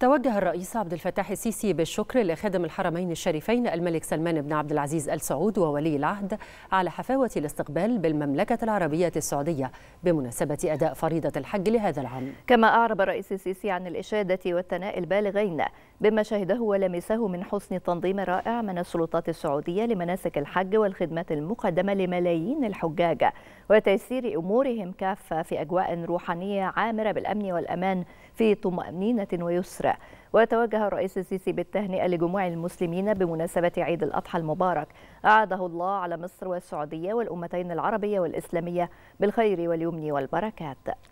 توجه الرئيس عبد الفتاح السيسي بالشكر لخادم الحرمين الشريفين الملك سلمان بن عبد العزيز ال سعود وولي العهد على حفاوة الاستقبال بالمملكة العربية السعودية بمناسبة أداء فريضة الحج لهذا العام. كما أعرب الرئيس السيسي عن الإشادة والثناء البالغين بما شهده ولمسه من حسن تنظيم رائع من السلطات السعودية لمناسك الحج والخدمات المقدمة لملايين الحجاج وتيسير أمورهم كافة في أجواء روحانية عامرة بالأمن والأمان في طمأنينة ويسر وتوجه الرئيس السيسي بالتهنئة لجموع المسلمين بمناسبة عيد الأضحى المبارك أعاده الله على مصر والسعودية والأمتين العربية والإسلامية بالخير واليمن والبركات